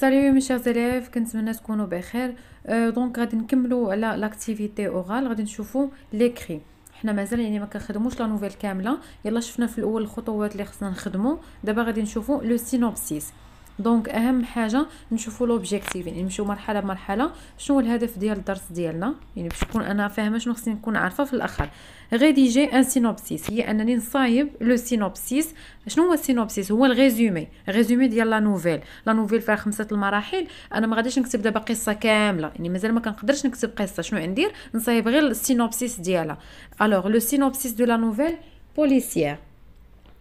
ساليو مي شيرز زيليف كنتمنى تكونوا بخير أه دونك غادي نكملوا على لاكتيفيتي اورال غادي نشوفوا ليكري حنا مازال يعني ما كنخدموش لا نوفيل كامله يلا شفنا في الاول الخطوات اللي خصنا نخدمو دابا غادي نشوفوا لو سينوبسيس دونك اهم حاجه نشوفوا لوبجيكتيف يعني نمشيو مرحله بمرحله شنو هو الهدف ديال الدرس ديالنا يعني باش نكون انا فاهمه شنو خصني نكون عارفه في الاخر ريديجي ان سينوبسيس هي انني نصايب لو سينوبسيس شنو هو السينوبسيس هو الغيزومي ريزومي ديال لا نوفيل لا نوفيل فيها خمسه المراحل انا ما غاديش نكتب دابا قصه كامله يعني مازال ما كنقدرش نكتب قصه شنو ندير نصايب غير السينوبسيس ديالها الوغ لو سينوبسيس دو لا نوفيل بوليسيير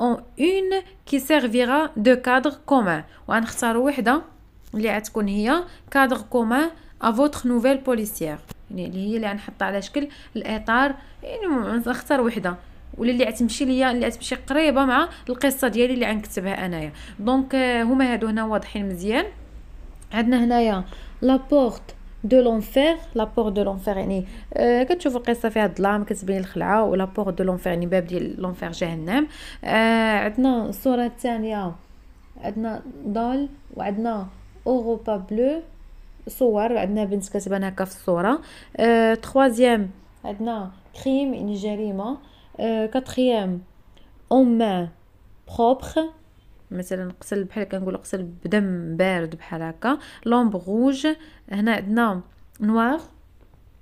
اون اون كي سيرفيرا دو كادر كومان وغنختاروا وحده اللي غتكون هي كادر كومان ا فوتر نوفيل بوليسيير يعني اللي هي اللي غنحطها على شكل الاطار يعني نختار وحده ولا اللي غتمشي ليا اللي غتمشي قريبه مع القصه ديالي اللي غنكتبها انايا دونك آه، هما هادو هنا واضحين مزيان عندنا هنايا لابورت دو لونفير بور دو لونفير يعني آه كتشوفوا القصه فيها الظلام كتبين الخلعه بور دو لونفير يعني باب ديال لونفير جهنم آه عندنا الصوره الثانيه عندنا دول وعندنا اوروبا بلو صور عندنا بنت كتبان هكا في الصوره آه تخوازيام عندنا كريم يعني جريمه آه كاتريام اوم بروبر مثلا قسل بحال كنقول قسل بدم بارد بحال هكا لومب غوج هنا عندنا نوار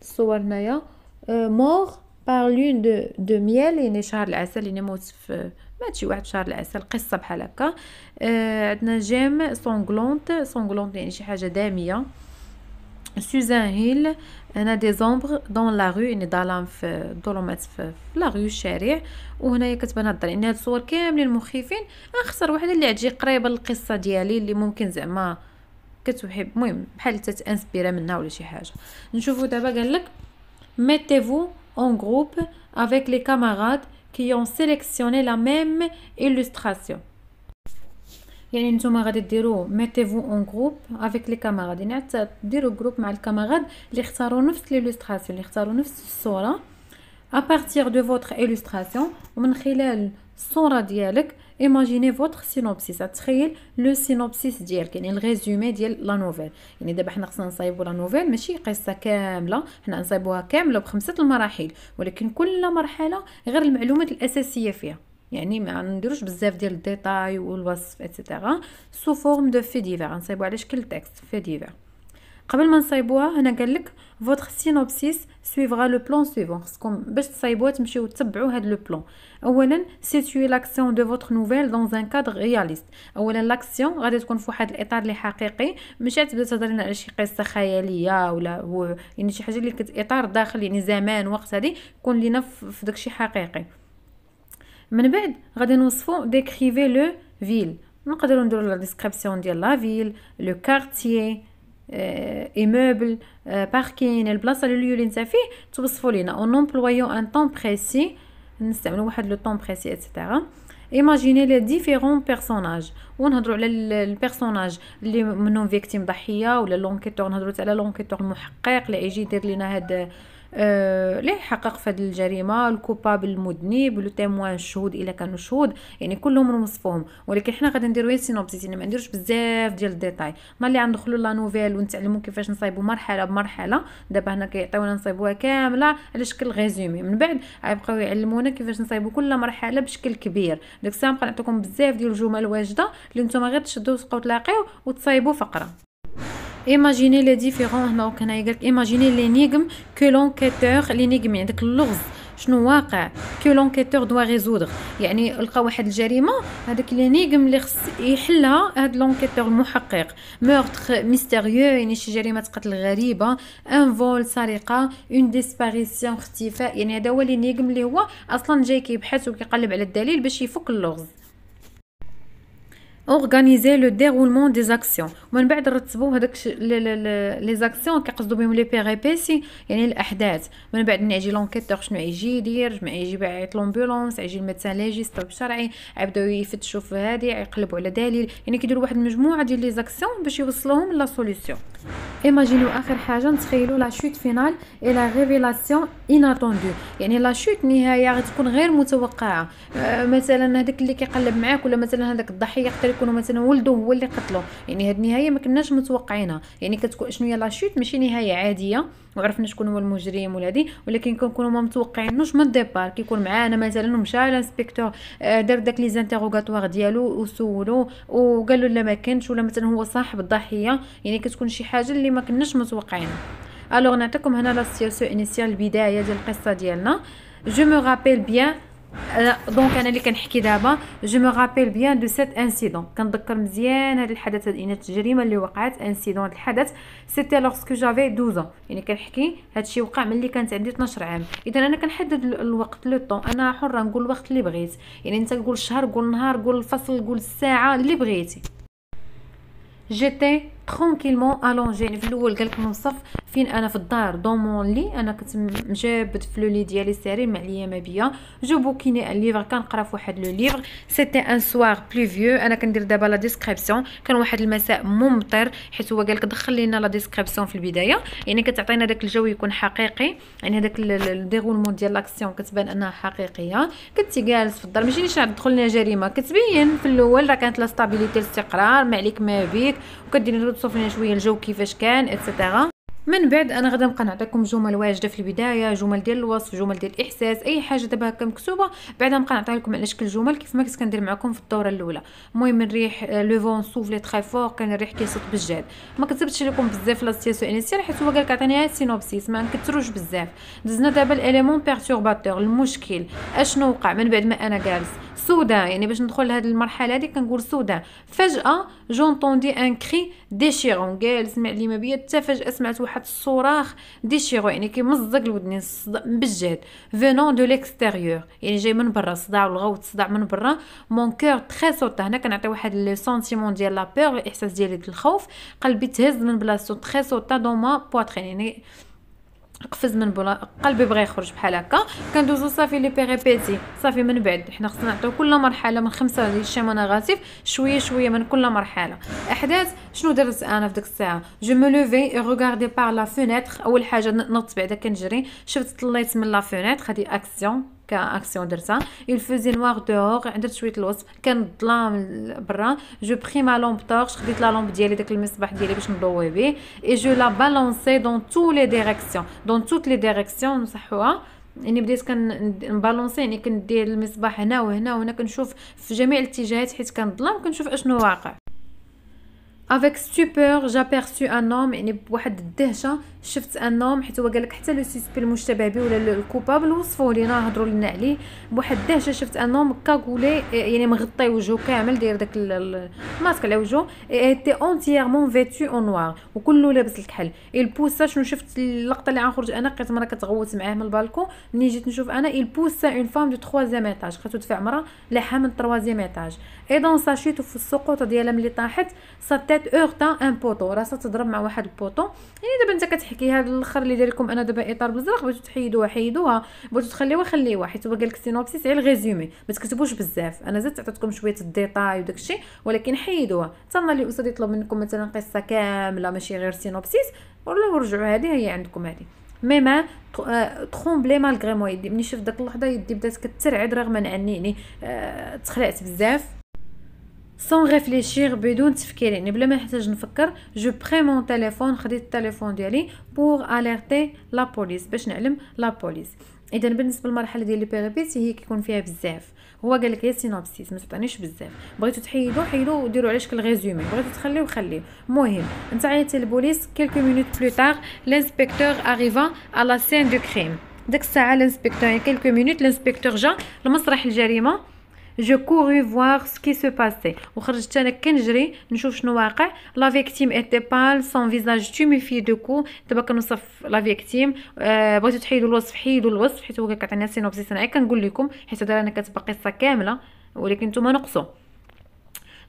الصور هنايا أه، مور بار لون دو دو ميل يعني شهر العسل يعني موت في مات شي واحد شهر العسل قصه بحال هكا أه، عندنا جيم سونغلونت سونغلونت يعني شي حاجه داميه Suzanne Hill, هنا دي زومبر دون لا رو يعني في الظلمات في لا رو الشارع وهنايا كتبان هاد هاد الصور كاملين مخيفين وحده اللي قريبه ديالي اللي ممكن زعما المهم بحال منها ولا شي حاجه نشوفوا دابا قال لك mettez-vous en groupe avec les camarades qui ont sélectionné la même illustration يعني نتوما غادي ديرو فو اون جروب افيك لي كاماراد يعني حتى ديرو جروب مع الكاماراد اللي اختاروا نفس ليلوستراسيون اللي اختاروا نفس الصوره بارتير دو فوتغ ايلوستراسيون ومن خلال الصوره ديالك ايماجيني فوتغ سينوبسيس تخيل لو سينوبسيس ديالك يعني الريزومي ديال لا نوفيل يعني دابا حنا خصنا نصايبو لا نوفيل ماشي قصه كامله حنا نصايبوها كامله بخمسه المراحل ولكن كل مرحله غير المعلومات الاساسيه فيها يعني ما نديروش بزاف ديال الديتاي والوصف ايتترا سو فورم دو في ديفير غنصايبو على شكل تكست في ديفير قبل ما نصايبوها هنا قال لك فوتغ سينوبسيس سويفغا لو بلون سويفون خصكم باش تصايبوها تمشيو تبعو هاد لو بلون اولا سيتوي لاكسيون دو فوتغ نوفيل دون ان كادر رياليست اولا لاكسيون غادي تكون في واحد الاطار اللي حقيقي ماشي تبدا تهضر لنا على شي قصه خياليه ولا يعني شي حاجه اللي كت اطار داخل يعني زمان وقت هادي يكون لينا في داكشي حقيقي من بعد غادي نوصفو ديكريفي لو فيل نقدروا نديروا لا ديسكريبسيون ديال لا فيل لو كارتيي موبل باركين البلاصه ليو اللي نتا فيه توصفوا لينا اون امبلويو ان طون بريسي نستعملوا واحد لو طون بريسي اتسيتيرا ايماجيني لي ديفيرون بيرسوناج ونهضروا على البيرسوناج اللي منهم فيكتيم ضحيه ولا لونكيتور نهضروا على لونكيتور المحقق اللي يجي يدير لينا هاد آه ليه حقق في هذه الجريمه الكوبابل المذنب لو تيموان الشهود الا كانوا شهود يعني كلهم نوصفوهم ولكن حنا غادي نديرو غير سينوبسيس يعني ما نديروش بزاف ديال الديتاي ملي غندخلوا لا نوفيل ونتعلموا كيفاش نصايبوا مرحله بمرحله دابا هنا كيعطيونا نصايبوها كامله على شكل غيزومي من بعد غيبقاو يعلمونا كيفاش نصايبوا كل مرحله بشكل كبير داك الساعه نبقى نعطيكم بزاف ديال الجمل واجده اللي نتوما غير تشدوا وتبقاو تلاقيو وتصايبوا فقره ايماجيني لي ديفيرون هنا وكان يقولك ايماجيني لي نيغم كو لونكيتور لي نيغم يعني داك اللغز شنو واقع كو لونكيتور دوا ريزودغ يعني لقى واحد الجريمه هذاك لي نيغم لي خص يحلها هاد لونكيتور المحقق مورتر ميستيريو يعني شي جريمه قتل غريبه ان فول سرقه اون ديسباريسيون اختفاء يعني هذا هو لي نيغم اللي هو اصلا جاي كيبحث وكيقلب على الدليل باش يفك اللغز اورغانيزي لو ديرولمون دي زاكسيون ومن بعد رتبوا هذاك لي زاكسيون كيقصدوا بهم لي بيغيبيسي يعني الاحداث من بعد نجي لونكيتور شنو يجي يدير جمع يجي بعيط لومبولونس يجي الميدسان ليجيست طبيب شرعي يفتشوا في هذه يقلبوا على دليل يعني كيديروا واحد المجموعه ديال لي زاكسيون باش يوصلوهم لا سوليسيون ايماجينو اخر حاجه نتخيلوا لا شوت فينال اي لا ريفيلاسيون اناتوندو يعني لا شوت نهايه غتكون غير متوقعه مثلا هذاك اللي كيقلب معاك ولا مثلا هذاك الضحيه يكونوا مثلا ولده هو اللي قتله يعني هاد النهايه ما كناش متوقعينها يعني كتكون شنو هي لاشوت ماشي نهايه عاديه وعرفنا شكون هو المجرم ولا ولكن كنكونوا ما متوقعينوش من الديبار كيكون معانا مثلا ومشى لانسبيكتور آه، دار داك لي زانتيغوغاتوار ديالو وسولو وقال له لا ما كانش ولا مثلا هو صاحب الضحيه يعني كتكون شي حاجه اللي ما كناش متوقعينها الوغ نعطيكم هنا لا سياسيو انيسيال البدايه ديال القصه ديالنا جو مو رابيل بيان دونك انا اللي كنحكي دابا جو مو رابيل بيان دو سيت انسيدون كنذكر مزيان هذا الحدث هذه التجريمه اللي وقعت انسيدون الحدث سيتي لوغسكو جافي 12 يعني كنحكي هذا الشيء وقع ملي كانت عندي 12 عام اذا انا كنحدد الوقت لو طون انا حره نقول الوقت اللي بغيت يعني انت قول الشهر قول النهار قول الفصل قول الساعه اللي بغيتي جيتي ترونكيلمون الونجي يعني في الاول قالك نوصف فين انا في الدار دون مون لي انا كنت مجابد في لو لي ديالي ساري ما عليا ما بيا جو بوكيني ان ليفر كنقرا في واحد لو ليفر سيتي ان سوار فيو انا كندير دابا لا ديسكريبسيون كان واحد المساء ممطر حيت هو قالك دخل لينا لا ديسكريبسيون في البدايه يعني كتعطينا داك الجو يكون حقيقي يعني هذاك الديغولمون ديال لاكسيون كتبان انها حقيقيه كنت جالس في الدار ماشي نيشان تدخل لنا جريمه كتبين في الاول راه كانت لا ستابيليتي الاستقرار ما عليك ما بيك وكدير توصف لنا شويه الجو كيفاش كان اتسيتيرا من بعد انا غادي نبقى نعطيكم جمل واجده في البدايه جمل ديال الوصف جمل ديال الاحساس اي حاجه دابا هكا مكتوبه بعدا نبقى نعطيها لكم على شكل جمل كيف ما كنت كندير معكم في الدوره الاولى المهم الريح لو فون سوفلي تري فور كان الريح كيصوت بالجاد ما كتبتش لكم بزاف لا سياسيو انيسيال حيت هو قال لك عطيني السينوبسيس ما نكثروش بزاف دزنا دابا الاليمون بيرتورباتور المشكل اشنو وقع من بعد ما انا جالس سودا يعني باش ندخل لهاد المرحله هذه كنقول سودا فجاه جونطوندي ان كري ديشيرون قال سمع لي ما بيا حتى فجاه سمعت واحد الصراخ ديشيرون يعني كيمزق الصداع بالجهد فينون دو ليكستيريور يعني جاي من برا الصداع والغوت الصداع من برا مون كور تري سوطا هنا كنعطي واحد لو سونتيمون ديال لا بيغ الاحساس ديالي الخوف قلبي تهز من بلاصتو تري سوطا دون ما بواترين يعني قفز من بولا قلبي بغى يخرج بحال هكا كندوزو صافي لي بيغيبيتي صافي من بعد حنا خصنا نعطيو كل مرحله من خمسه ديال الشيمو نيغاتيف شويه شويه من كل مرحله احداث شنو درت انا في ديك الساعه جو مو لوفي روغاردي بار لا فينيتر اول حاجه نط بعدا كنجري شفت طليت من لا فينيتر هادي اكسيون ça, il faisait noir dehors درت شويه ma lampe je برا جو بري ما لامب تورش خديت لا لامب ديالي داك المصباح ديالي باش نضوي به اي جو لا بالونسي دون تو لي ديريكسيون دون توت لي ديريكسيون نصحوها Avec stupeur, j'aperçus un homme, يعني بواحد الدهشة شفت انهم حيت هو قالك حتى لو سيسبي المشتبه به ولا الكوبابل وصفوه لينا هضروا لنا عليه بواحد الدهشه شفت انهم كاغولي آه، يعني مغطي وجهه كامل داير داك الماسك على وجهه تي اونتيغمون فيتو اون نوار وكله لابس الكحل البوسا شنو شفت اللقطه اللي غنخرج انا لقيت مرا كتغوت معاه من البالكون ملي جيت نشوف انا البوسا اون فام دو 3 ايطاج خاطر دفع مرا لاحها من 3 ايطاج اي دون ساشيتو في السقوط ديالها ملي طاحت سا تيت اورتا ان بوطو راسها تضرب مع واحد البوطو يعني دابا انت كتحكي لك هذا إيه الاخر اللي داير لكم انا دابا اطار بالزرق بغيتو تحيدوها حيدوها بغيتو تخليوها خليوها حيت هو قال لك غير غيزومي ما تكتبوش بزاف انا زدت عطيتكم شويه الديتاي وداك الشيء ولكن حيدوها تما اللي الاستاذ يطلب منكم مثلا قصه كامله ماشي غير سينوبسيس ولا رجعوا هذه هي عندكم هذه مي ما آه، تخومبلي مالغري مو يدي مني شفت داك اللحظه يدي بدات كترعد رغم انني يعني تخلعت بزاف سون ريفليشير بدون تفكير يعني بلا ما نحتاج نفكر جو بري مون تيليفون خديت التليفون ديالي بور اليرتي لا بوليس باش نعلم لا بوليس اذا بالنسبه للمرحله ديال لي هي كيكون فيها بزاف هو قال لك هي سينوبسيس ما تعطينيش بزاف بغيتو تحيدو حيدو وديرو على شكل غيزومي بغيتو تخليو خليه المهم انت عيطتي للبوليس كيلكو مينوت بلو تار لانسبكتور اريفا على سين دو كريم ديك الساعه لانسبكتور كيلكو مينوت لانسبكتور جا لمسرح الجريمه جو كوري فواغ سكي سو باسي وخرجت انا كنجري نشوف شنو واقع لا فيكتيم ايتي بال سون فيزاج توميفي دو كو دابا كنوصف لا فيكتيم آه بغيتو تحيدو الوصف حيدو الوصف حيت هو كتعطينا سينوبسيس انا كنقول لكم حيت هذا انا كتبقى قصه كامله ولكن نتوما نقصوا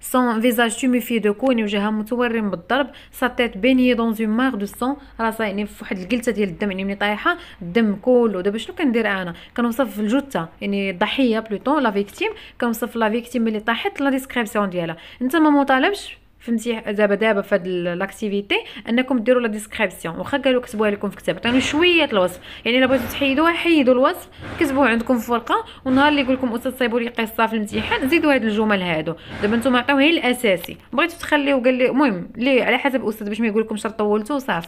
Son visage تيميفي de كوني وجهها متورم بالضرب سا تيت بيني دون اون مار دو سون راسها يعني في واحد الجلسه ديال الدم يعني ملي طايحه الدم كله دابا شنو كندير انا كنوصف الجثه يعني الضحيه بلوطون لا فيكتيم كنوصف لا فيكتيم ملي طاحت لا ديسكريبسيون ديالها انت ما مطالبش فهمتي دابا دابا فهاد لاكتيفيتي انكم ديروا لا ديسكريبسيون واخا قالوا كتبوها لكم في كتاب عطيني شويه الوصف يعني الا بغيتو تحيدوها حيدوا الوصف كتبوه عندكم في ورقه ونهار اللي يقول لكم استاذ صايبوا لي قصه في الامتحان زيدوا هاد الجمل هادو دابا نتوما عطيوه غير الاساسي بغيتو تخليه قال لي المهم على حسب الاستاذ باش ما يقول لكمش شرط طولتو صافي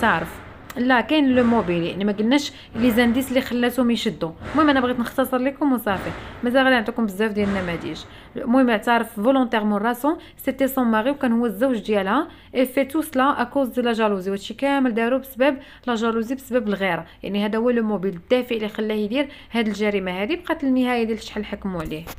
تعرف لا كاين لو موبيلي يعني ما قلناش لي زانديس اللي خلاتهم يشدوا المهم انا بغيت نختصر لكم وصافي مازال غادي نعطيكم بزاف ديال النماذج المهم اعترف فولونتيرمون راسو سيتي سون ماري وكان هو الزوج ديالها اي في تو سلا كوز دو لا جالوزي وهادشي كامل دارو بسبب لا جالوزي بسبب الغيره يعني هذا هو لو موبيل الدافع اللي خلاه يدير هاد الجريمه هادي بقات النهايه ديال شحال حكموا عليه